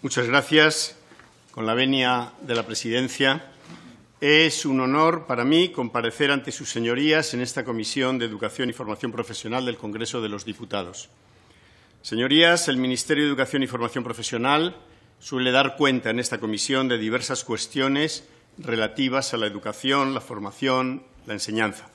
Muchas gracias. Con la venia de la Presidencia, es un honor para mí comparecer ante sus señorías en esta Comisión de Educación y Formación Profesional del Congreso de los Diputados. Señorías, el Ministerio de Educación y Formación Profesional suele dar cuenta en esta comisión de diversas cuestiones relativas a la educación, la formación, la enseñanza.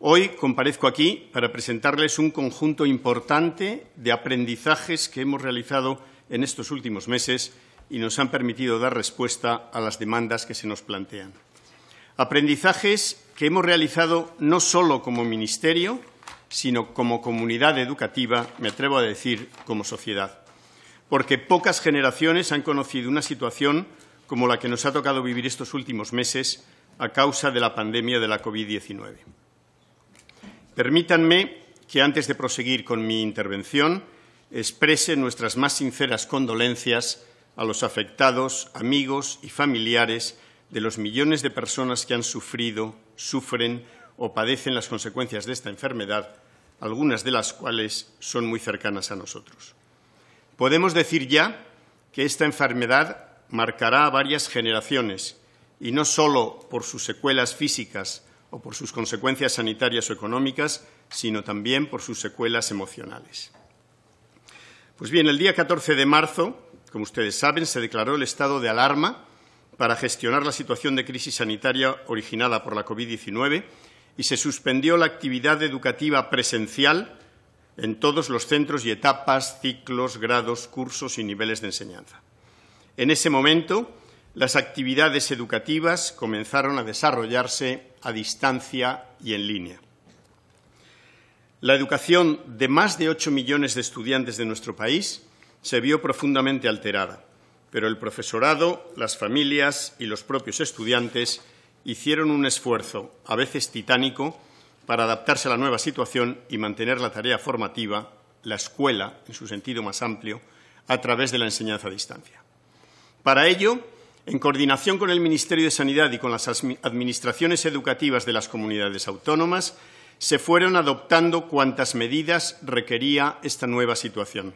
Hoy comparezco aquí para presentarles un conjunto importante de aprendizajes que hemos realizado en estos últimos meses y nos han permitido dar respuesta a las demandas que se nos plantean. Aprendizajes que hemos realizado no solo como Ministerio, sino como comunidad educativa, me atrevo a decir, como sociedad. Porque pocas generaciones han conocido una situación como la que nos ha tocado vivir estos últimos meses a causa de la pandemia de la COVID-19. Permítanme que antes de proseguir con mi intervención exprese nuestras más sinceras condolencias a los afectados, amigos y familiares de los millones de personas que han sufrido, sufren o padecen las consecuencias de esta enfermedad, algunas de las cuales son muy cercanas a nosotros. Podemos decir ya que esta enfermedad marcará a varias generaciones, y no solo por sus secuelas físicas o por sus consecuencias sanitarias o económicas, sino también por sus secuelas emocionales. Pues bien, el día 14 de marzo, como ustedes saben, se declaró el estado de alarma para gestionar la situación de crisis sanitaria originada por la COVID-19 y se suspendió la actividad educativa presencial en todos los centros y etapas, ciclos, grados, cursos y niveles de enseñanza. En ese momento, las actividades educativas comenzaron a desarrollarse a distancia y en línea. La educación de más de ocho millones de estudiantes de nuestro país se vio profundamente alterada, pero el profesorado, las familias y los propios estudiantes hicieron un esfuerzo, a veces titánico, para adaptarse a la nueva situación y mantener la tarea formativa, la escuela, en su sentido más amplio, a través de la enseñanza a distancia. Para ello, en coordinación con el Ministerio de Sanidad y con las administraciones educativas de las comunidades autónomas, se fueron adoptando cuantas medidas requería esta nueva situación.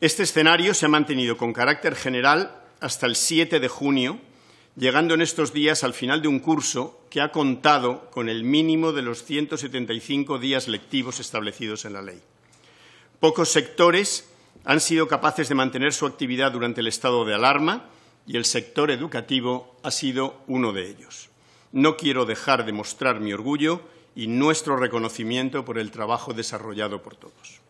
Este escenario se ha mantenido con carácter general hasta el 7 de junio, llegando en estos días al final de un curso que ha contado con el mínimo de los 175 días lectivos establecidos en la ley. Pocos sectores han sido capaces de mantener su actividad durante el estado de alarma y el sector educativo ha sido uno de ellos. No quiero dejar de mostrar mi orgullo y nuestro reconocimiento por el trabajo desarrollado por todos.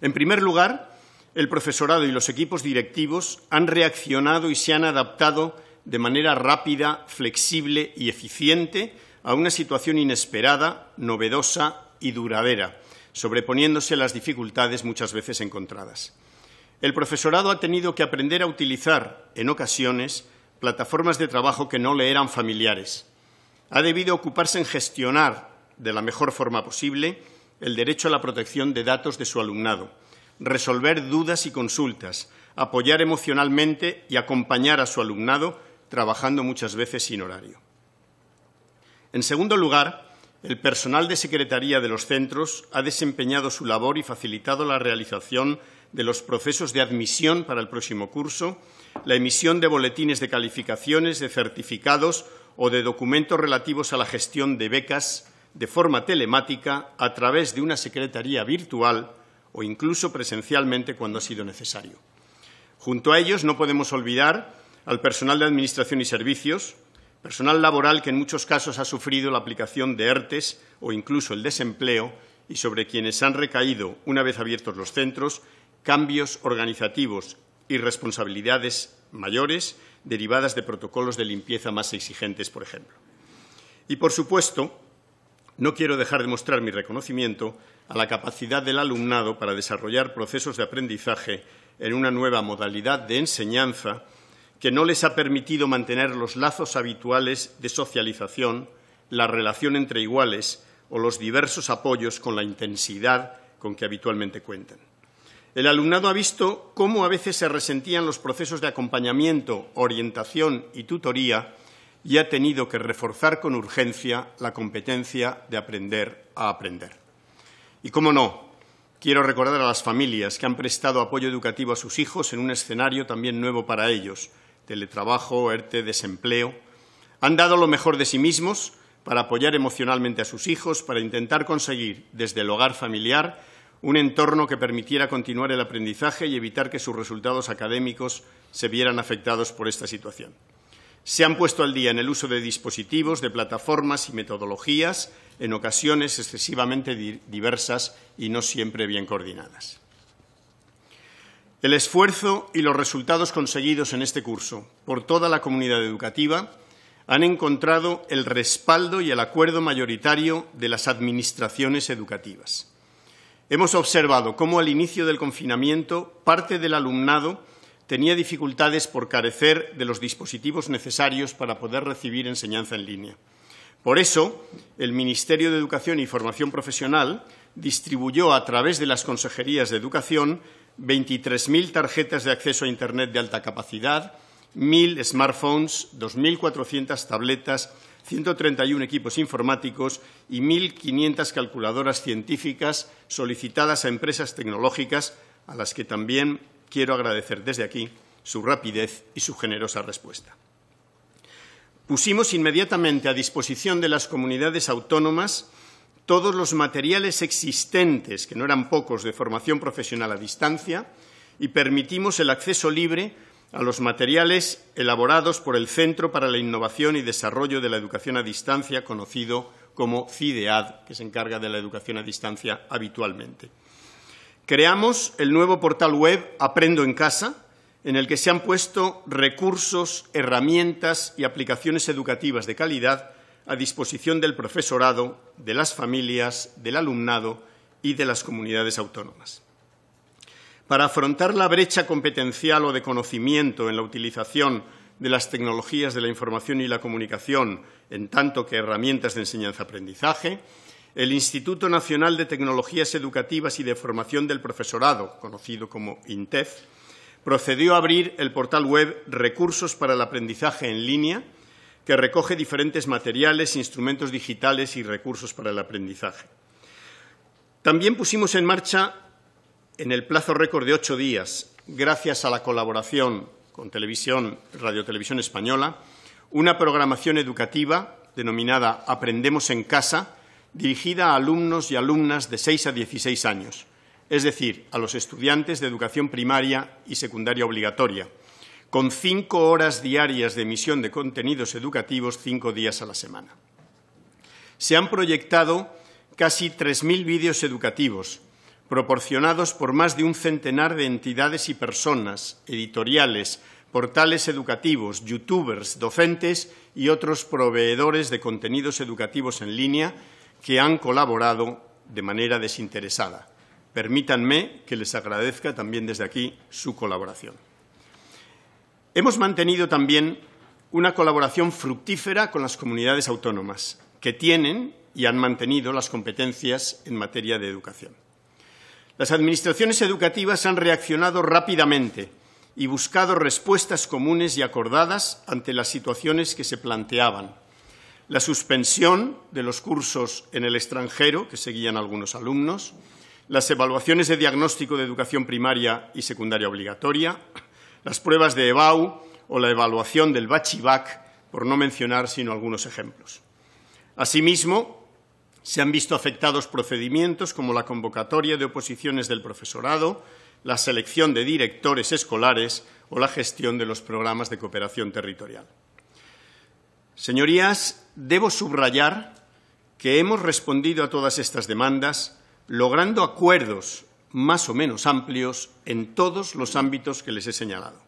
En primer lugar, el profesorado y los equipos directivos han reaccionado y se han adaptado de manera rápida, flexible y eficiente a una situación inesperada, novedosa y duradera, sobreponiéndose a las dificultades muchas veces encontradas. El profesorado ha tenido que aprender a utilizar, en ocasiones, plataformas de trabajo que no le eran familiares, ha debido ocuparse en gestionar de la mejor forma posible el derecho a la protección de datos de su alumnado, resolver dudas y consultas, apoyar emocionalmente y acompañar a su alumnado trabajando muchas veces sin horario. En segundo lugar, el personal de secretaría de los centros ha desempeñado su labor y facilitado la realización de los procesos de admisión para el próximo curso, la emisión de boletines de calificaciones, de certificados o de documentos relativos a la gestión de becas de forma telemática a través de una secretaría virtual o incluso presencialmente cuando ha sido necesario. Junto a ellos no podemos olvidar al personal de Administración y Servicios, personal laboral que en muchos casos ha sufrido la aplicación de ERTES o incluso el desempleo y sobre quienes han recaído, una vez abiertos los centros, cambios organizativos y responsabilidades mayores derivadas de protocolos de limpieza más exigentes, por ejemplo. Y, por supuesto, no quiero dejar de mostrar mi reconocimiento a la capacidad del alumnado para desarrollar procesos de aprendizaje en una nueva modalidad de enseñanza que no les ha permitido mantener los lazos habituales de socialización, la relación entre iguales o los diversos apoyos con la intensidad con que habitualmente cuentan. El alumnado ha visto cómo a veces se resentían los procesos de acompañamiento, orientación y tutoría y ha tenido que reforzar con urgencia la competencia de aprender a aprender. Y cómo no, quiero recordar a las familias que han prestado apoyo educativo a sus hijos en un escenario también nuevo para ellos, teletrabajo, ERTE, desempleo. Han dado lo mejor de sí mismos para apoyar emocionalmente a sus hijos, para intentar conseguir desde el hogar familiar un entorno que permitiera continuar el aprendizaje y evitar que sus resultados académicos se vieran afectados por esta situación. Se han puesto al día en el uso de dispositivos, de plataformas y metodologías, en ocasiones excesivamente diversas y no siempre bien coordinadas. El esfuerzo y los resultados conseguidos en este curso por toda la comunidad educativa han encontrado el respaldo y el acuerdo mayoritario de las administraciones educativas. Hemos observado cómo al inicio del confinamiento parte del alumnado tenía dificultades por carecer de los dispositivos necesarios para poder recibir enseñanza en línea. Por eso, el Ministerio de Educación y Formación Profesional distribuyó a través de las consejerías de educación 23.000 tarjetas de acceso a Internet de alta capacidad, 1.000 smartphones, 2.400 tabletas, 131 equipos informáticos y 1.500 calculadoras científicas solicitadas a empresas tecnológicas a las que también quiero agradecer desde aquí su rapidez y su generosa respuesta. Pusimos inmediatamente a disposición de las comunidades autónomas todos los materiales existentes, que no eran pocos, de formación profesional a distancia, y permitimos el acceso libre a los materiales elaborados por el Centro para la Innovación y Desarrollo de la Educación a Distancia, conocido como CIDEAD, que se encarga de la educación a distancia habitualmente. Creamos el nuevo portal web Aprendo en Casa, en el que se han puesto recursos, herramientas y aplicaciones educativas de calidad a disposición del profesorado, de las familias, del alumnado y de las comunidades autónomas para afrontar la brecha competencial o de conocimiento en la utilización de las tecnologías de la información y la comunicación en tanto que herramientas de enseñanza-aprendizaje, el Instituto Nacional de Tecnologías Educativas y de Formación del Profesorado, conocido como INTEF, procedió a abrir el portal web Recursos para el Aprendizaje en Línea, que recoge diferentes materiales, instrumentos digitales y recursos para el aprendizaje. También pusimos en marcha en el plazo récord de ocho días, gracias a la colaboración con Televisión, Radio Televisión Española, una programación educativa denominada Aprendemos en Casa, dirigida a alumnos y alumnas de seis a 16 años, es decir, a los estudiantes de educación primaria y secundaria obligatoria, con cinco horas diarias de emisión de contenidos educativos cinco días a la semana. Se han proyectado casi 3.000 vídeos educativos, proporcionados por más de un centenar de entidades y personas, editoriales, portales educativos, youtubers, docentes y otros proveedores de contenidos educativos en línea que han colaborado de manera desinteresada. Permítanme que les agradezca también desde aquí su colaboración. Hemos mantenido también una colaboración fructífera con las comunidades autónomas, que tienen y han mantenido las competencias en materia de educación. Las administraciones educativas han reaccionado rápidamente y buscado respuestas comunes y acordadas ante las situaciones que se planteaban. La suspensión de los cursos en el extranjero, que seguían algunos alumnos, las evaluaciones de diagnóstico de educación primaria y secundaria obligatoria, las pruebas de EBAU o la evaluación del Bachivac, por no mencionar sino algunos ejemplos. Asimismo, se han visto afectados procedimientos como la convocatoria de oposiciones del profesorado, la selección de directores escolares o la gestión de los programas de cooperación territorial. Señorías, debo subrayar que hemos respondido a todas estas demandas logrando acuerdos más o menos amplios en todos los ámbitos que les he señalado.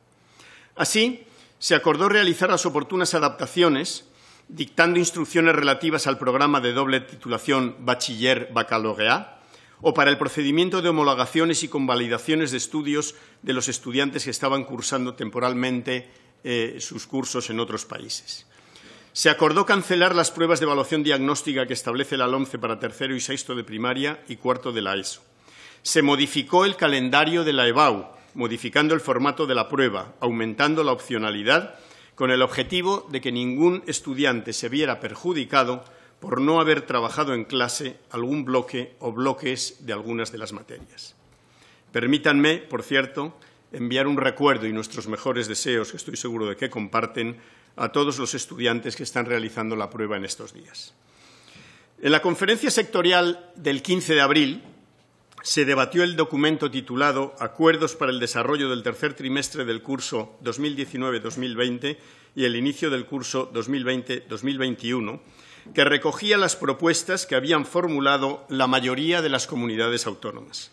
Así, se acordó realizar las oportunas adaptaciones dictando instrucciones relativas al programa de doble titulación bachiller-baccalaureat o para el procedimiento de homologaciones y convalidaciones de estudios de los estudiantes que estaban cursando temporalmente eh, sus cursos en otros países. Se acordó cancelar las pruebas de evaluación diagnóstica que establece la LOMCE para tercero y sexto de primaria y cuarto de la ESO. Se modificó el calendario de la EBAU, modificando el formato de la prueba, aumentando la opcionalidad con el objetivo de que ningún estudiante se viera perjudicado por no haber trabajado en clase algún bloque o bloques de algunas de las materias. Permítanme, por cierto, enviar un recuerdo y nuestros mejores deseos, que estoy seguro de que comparten, a todos los estudiantes que están realizando la prueba en estos días. En la conferencia sectorial del 15 de abril, se debatió el documento titulado Acuerdos para el desarrollo del tercer trimestre del curso 2019-2020 y el inicio del curso 2020-2021, que recogía las propuestas que habían formulado la mayoría de las comunidades autónomas.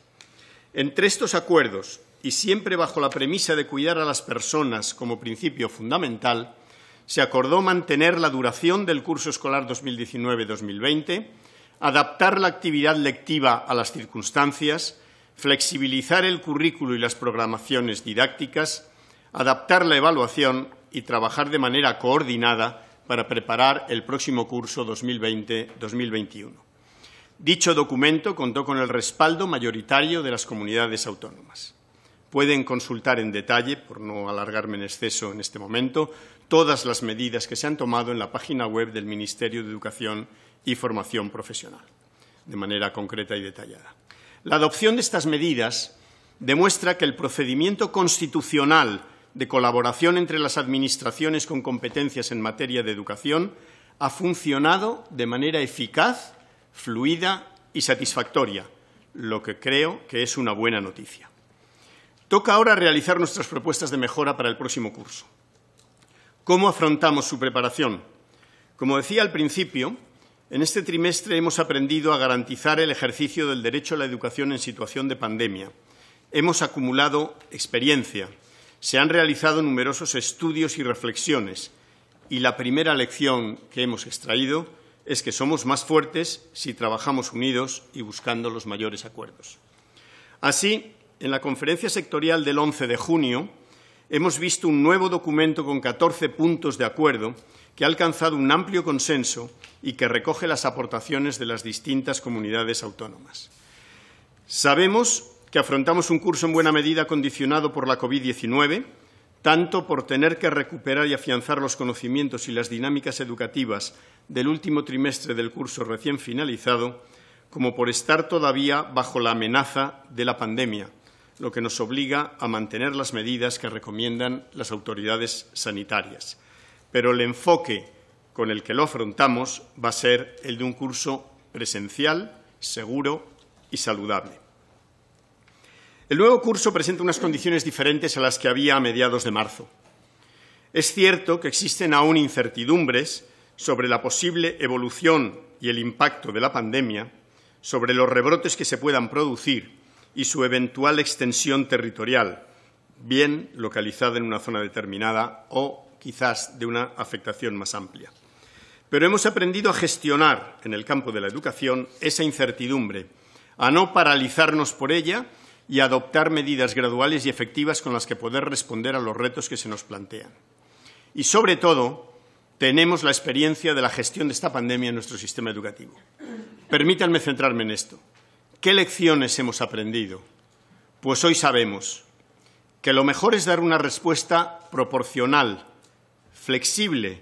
Entre estos acuerdos, y siempre bajo la premisa de cuidar a las personas como principio fundamental, se acordó mantener la duración del curso escolar 2019-2020 adaptar la actividad lectiva a las circunstancias, flexibilizar el currículo y las programaciones didácticas, adaptar la evaluación y trabajar de manera coordinada para preparar el próximo curso 2020-2021. Dicho documento contó con el respaldo mayoritario de las comunidades autónomas. Pueden consultar en detalle, por no alargarme en exceso en este momento, todas las medidas que se han tomado en la página web del Ministerio de Educación y formación profesional, de manera concreta y detallada. La adopción de estas medidas demuestra que el procedimiento constitucional de colaboración entre las administraciones con competencias en materia de educación ha funcionado de manera eficaz, fluida y satisfactoria, lo que creo que es una buena noticia. Toca ahora realizar nuestras propuestas de mejora para el próximo curso. ¿Cómo afrontamos su preparación? Como decía al principio, en este trimestre hemos aprendido a garantizar el ejercicio del derecho a la educación en situación de pandemia. Hemos acumulado experiencia, se han realizado numerosos estudios y reflexiones y la primera lección que hemos extraído es que somos más fuertes si trabajamos unidos y buscando los mayores acuerdos. Así, en la conferencia sectorial del 11 de junio hemos visto un nuevo documento con 14 puntos de acuerdo que ha alcanzado un amplio consenso y que recoge las aportaciones de las distintas comunidades autónomas. Sabemos que afrontamos un curso en buena medida condicionado por la COVID-19, tanto por tener que recuperar y afianzar los conocimientos y las dinámicas educativas del último trimestre del curso recién finalizado, como por estar todavía bajo la amenaza de la pandemia, lo que nos obliga a mantener las medidas que recomiendan las autoridades sanitarias pero el enfoque con el que lo afrontamos va a ser el de un curso presencial, seguro y saludable. El nuevo curso presenta unas condiciones diferentes a las que había a mediados de marzo. Es cierto que existen aún incertidumbres sobre la posible evolución y el impacto de la pandemia, sobre los rebrotes que se puedan producir y su eventual extensión territorial, bien localizada en una zona determinada o quizás de una afectación más amplia. Pero hemos aprendido a gestionar en el campo de la educación esa incertidumbre, a no paralizarnos por ella y a adoptar medidas graduales y efectivas con las que poder responder a los retos que se nos plantean. Y sobre todo, tenemos la experiencia de la gestión de esta pandemia en nuestro sistema educativo. Permítanme centrarme en esto. ¿Qué lecciones hemos aprendido? Pues hoy sabemos que lo mejor es dar una respuesta proporcional flexible,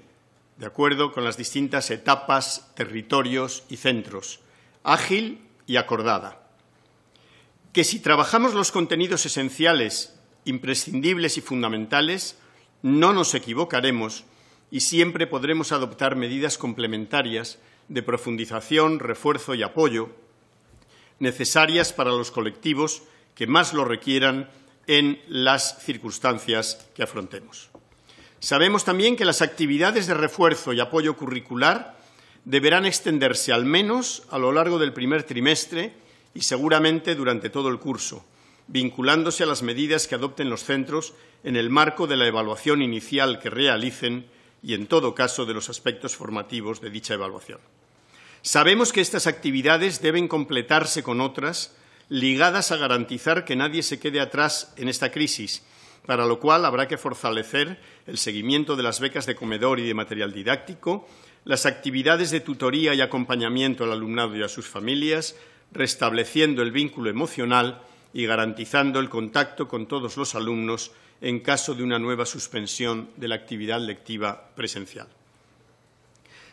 de acuerdo con las distintas etapas, territorios y centros, ágil y acordada. Que si trabajamos los contenidos esenciales, imprescindibles y fundamentales, no nos equivocaremos y siempre podremos adoptar medidas complementarias de profundización, refuerzo y apoyo necesarias para los colectivos que más lo requieran en las circunstancias que afrontemos. Sabemos también que las actividades de refuerzo y apoyo curricular deberán extenderse al menos a lo largo del primer trimestre y seguramente durante todo el curso, vinculándose a las medidas que adopten los centros en el marco de la evaluación inicial que realicen y, en todo caso, de los aspectos formativos de dicha evaluación. Sabemos que estas actividades deben completarse con otras ligadas a garantizar que nadie se quede atrás en esta crisis para lo cual habrá que fortalecer el seguimiento de las becas de comedor y de material didáctico, las actividades de tutoría y acompañamiento al alumnado y a sus familias, restableciendo el vínculo emocional y garantizando el contacto con todos los alumnos en caso de una nueva suspensión de la actividad lectiva presencial.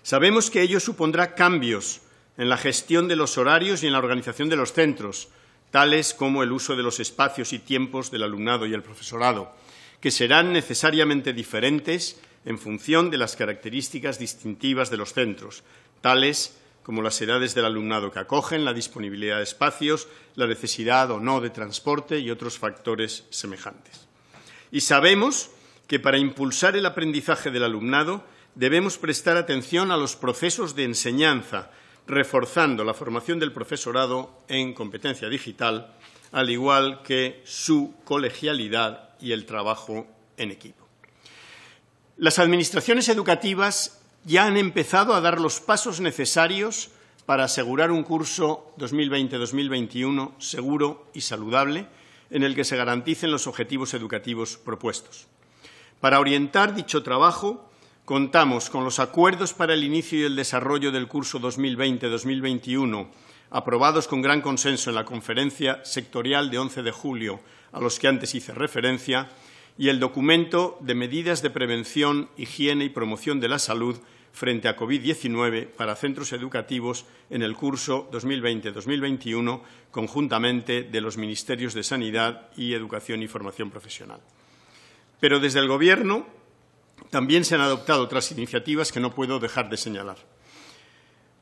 Sabemos que ello supondrá cambios en la gestión de los horarios y en la organización de los centros, tales como el uso de los espacios y tiempos del alumnado y el profesorado, que serán necesariamente diferentes en función de las características distintivas de los centros, tales como las edades del alumnado que acogen, la disponibilidad de espacios, la necesidad o no de transporte y otros factores semejantes. Y sabemos que para impulsar el aprendizaje del alumnado debemos prestar atención a los procesos de enseñanza reforzando la formación del profesorado en competencia digital, al igual que su colegialidad y el trabajo en equipo. Las administraciones educativas ya han empezado a dar los pasos necesarios para asegurar un curso 2020-2021 seguro y saludable en el que se garanticen los objetivos educativos propuestos. Para orientar dicho trabajo, contamos con los acuerdos para el inicio y el desarrollo del curso 2020-2021, aprobados con gran consenso en la conferencia sectorial de 11 de julio, a los que antes hice referencia, y el documento de medidas de prevención, higiene y promoción de la salud frente a COVID-19 para centros educativos en el curso 2020-2021, conjuntamente de los Ministerios de Sanidad y Educación y Formación Profesional. Pero desde el Gobierno también se han adoptado otras iniciativas que no puedo dejar de señalar.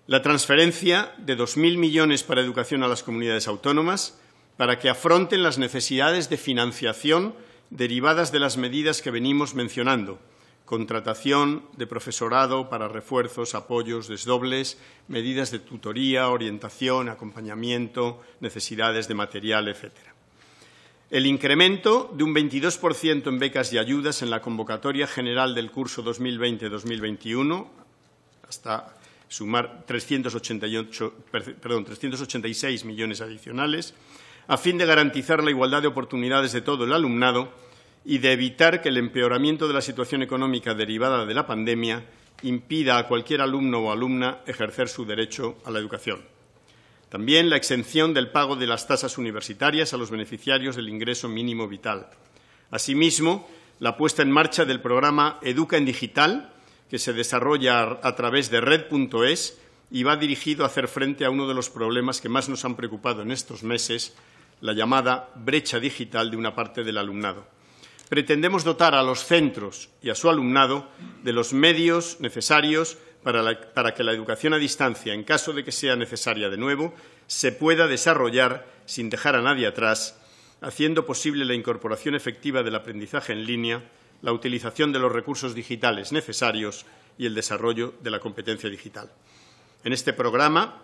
La transferencia de 2.000 millones para educación a las comunidades autónomas para que afronten las necesidades de financiación derivadas de las medidas que venimos mencionando, contratación de profesorado para refuerzos, apoyos, desdobles, medidas de tutoría, orientación, acompañamiento, necesidades de material, etcétera el incremento de un 22% en becas y ayudas en la convocatoria general del curso 2020-2021, hasta sumar 388, perdón, 386 millones adicionales, a fin de garantizar la igualdad de oportunidades de todo el alumnado y de evitar que el empeoramiento de la situación económica derivada de la pandemia impida a cualquier alumno o alumna ejercer su derecho a la educación. También la exención del pago de las tasas universitarias a los beneficiarios del ingreso mínimo vital. Asimismo, la puesta en marcha del programa Educa en Digital, que se desarrolla a través de red.es y va dirigido a hacer frente a uno de los problemas que más nos han preocupado en estos meses, la llamada brecha digital de una parte del alumnado. Pretendemos dotar a los centros y a su alumnado de los medios necesarios para, que la educación a distancia, en caso de que sea necesaria de nuevo, se pueda desarrollar sin dejar a nadie atrás, haciendo posible la incorporación efectiva del aprendizaje en línea, la utilización de los recursos digitales necesarios y el desarrollo de la competencia digital. En este programa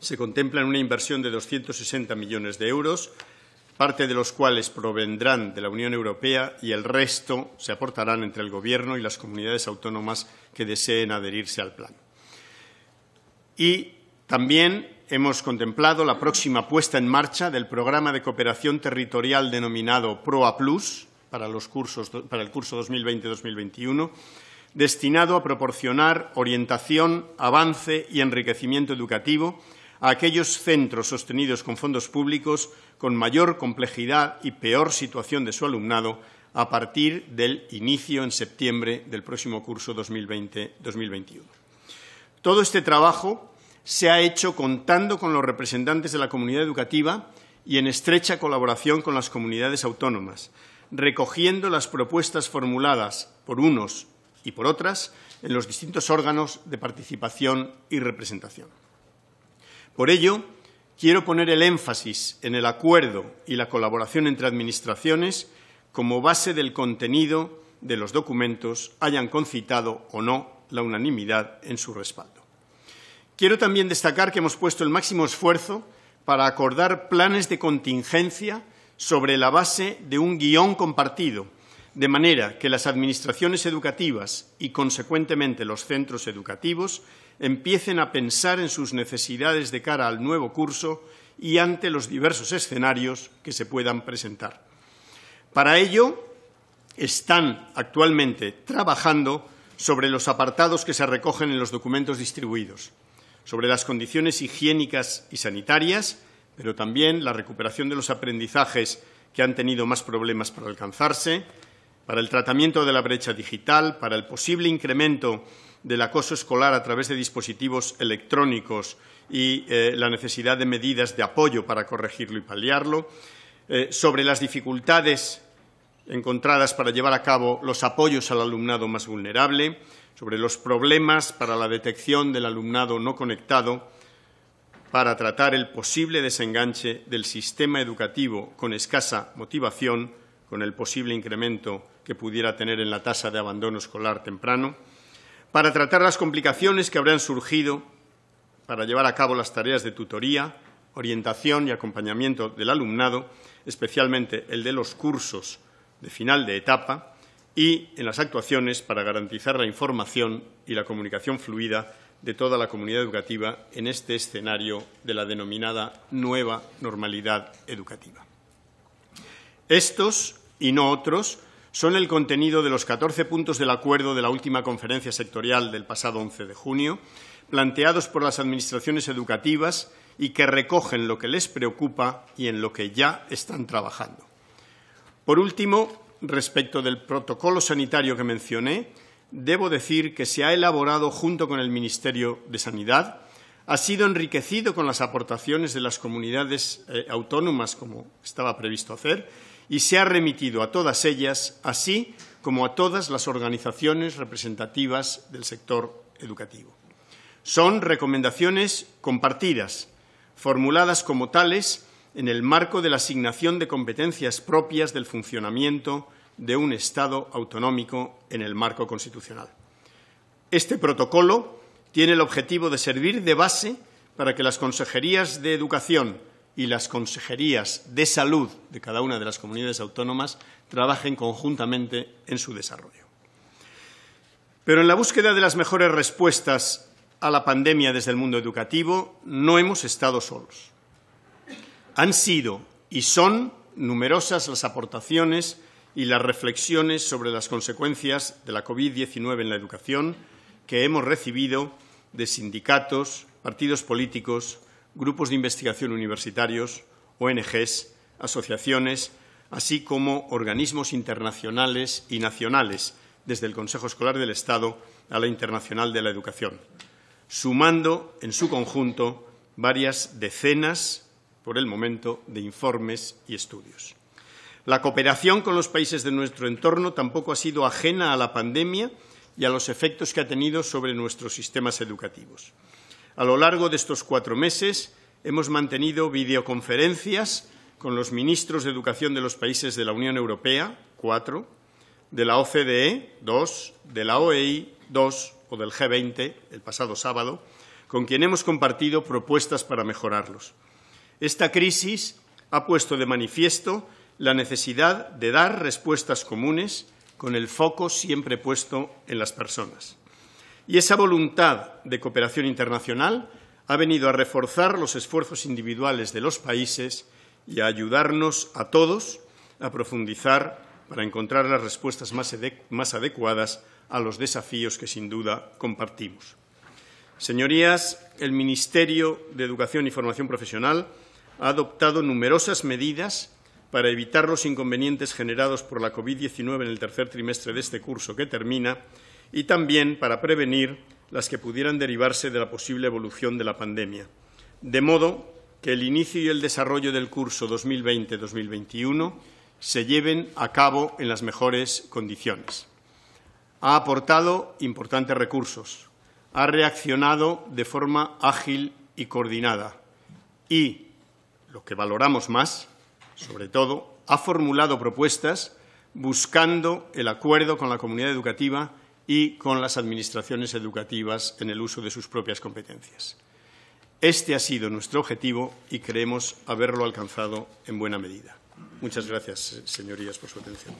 se contempla una inversión de 260 millones de euros parte de los cuales provendrán de la Unión Europea y el resto se aportarán entre el Gobierno y las comunidades autónomas que deseen adherirse al plan. Y también hemos contemplado la próxima puesta en marcha del programa de cooperación territorial denominado PROA Plus para, para el curso 2020-2021, destinado a proporcionar orientación, avance y enriquecimiento educativo a aquellos centros sostenidos con fondos públicos con mayor complejidad y peor situación de su alumnado a partir del inicio en septiembre del próximo curso 2020-2021. Todo este trabajo se ha hecho contando con los representantes de la comunidad educativa y en estrecha colaboración con las comunidades autónomas, recogiendo las propuestas formuladas por unos y por otras en los distintos órganos de participación y representación. Por ello, quiero poner el énfasis en el acuerdo y la colaboración entre administraciones como base del contenido de los documentos, hayan concitado o no la unanimidad en su respaldo. Quiero también destacar que hemos puesto el máximo esfuerzo para acordar planes de contingencia sobre la base de un guión compartido, de manera que las administraciones educativas y, consecuentemente, los centros educativos empiecen a pensar en sus necesidades de cara al nuevo curso y ante los diversos escenarios que se puedan presentar. Para ello, están actualmente trabajando sobre los apartados que se recogen en los documentos distribuidos, sobre las condiciones higiénicas y sanitarias, pero también la recuperación de los aprendizajes que han tenido más problemas para alcanzarse, para el tratamiento de la brecha digital, para el posible incremento del acoso escolar a través de dispositivos electrónicos y eh, la necesidad de medidas de apoyo para corregirlo y paliarlo, eh, sobre las dificultades encontradas para llevar a cabo los apoyos al alumnado más vulnerable, sobre los problemas para la detección del alumnado no conectado, para tratar el posible desenganche del sistema educativo con escasa motivación, con el posible incremento que pudiera tener en la tasa de abandono escolar temprano, para tratar las complicaciones que habrán surgido para llevar a cabo las tareas de tutoría, orientación y acompañamiento del alumnado, especialmente el de los cursos de final de etapa, y en las actuaciones para garantizar la información y la comunicación fluida de toda la comunidad educativa en este escenario de la denominada nueva normalidad educativa. Estos y no otros son el contenido de los 14 puntos del acuerdo de la última conferencia sectorial del pasado 11 de junio, planteados por las administraciones educativas y que recogen lo que les preocupa y en lo que ya están trabajando. Por último, respecto del protocolo sanitario que mencioné, debo decir que se ha elaborado junto con el Ministerio de Sanidad, ha sido enriquecido con las aportaciones de las comunidades eh, autónomas, como estaba previsto hacer, y se ha remitido a todas ellas, así como a todas las organizaciones representativas del sector educativo. Son recomendaciones compartidas, formuladas como tales en el marco de la asignación de competencias propias del funcionamiento de un Estado autonómico en el marco constitucional. Este protocolo tiene el objetivo de servir de base para que las consejerías de Educación, y las consejerías de salud de cada una de las comunidades autónomas trabajen conjuntamente en su desarrollo. Pero en la búsqueda de las mejores respuestas a la pandemia desde el mundo educativo no hemos estado solos. Han sido y son numerosas las aportaciones y las reflexiones sobre las consecuencias de la COVID-19 en la educación que hemos recibido de sindicatos, partidos políticos, grupos de investigación universitarios, ONGs, asociaciones, así como organismos internacionales y nacionales, desde el Consejo Escolar del Estado a la Internacional de la Educación, sumando en su conjunto varias decenas, por el momento, de informes y estudios. La cooperación con los países de nuestro entorno tampoco ha sido ajena a la pandemia y a los efectos que ha tenido sobre nuestros sistemas educativos. A lo largo de estos cuatro meses hemos mantenido videoconferencias con los ministros de Educación de los países de la Unión Europea, cuatro, de la OCDE, dos, de la OEI, dos, o del G20, el pasado sábado, con quien hemos compartido propuestas para mejorarlos. Esta crisis ha puesto de manifiesto la necesidad de dar respuestas comunes con el foco siempre puesto en las personas. Y esa voluntad de cooperación internacional ha venido a reforzar los esfuerzos individuales de los países y a ayudarnos a todos a profundizar para encontrar las respuestas más, adecuadas a los desafíos que sin duda compartimos. Señorías, el Ministerio de Educación y Formación Profesional ha adoptado numerosas medidas para evitar los inconvenientes generados por la COVID-19 en el tercer trimestre de este curso que termina y también para prevenir las que pudieran derivarse de la posible evolución de la pandemia. De modo que el inicio y el desarrollo del curso 2020-2021 se lleven a cabo en las mejores condiciones. Ha aportado importantes recursos, ha reaccionado de forma ágil y coordinada y, lo que valoramos más, sobre todo, ha formulado propuestas buscando el acuerdo con la comunidad educativa y con las administraciones educativas en el uso de sus propias competencias. Este ha sido nuestro objetivo y creemos haberlo alcanzado en buena medida. Muchas gracias, señorías, por su atención.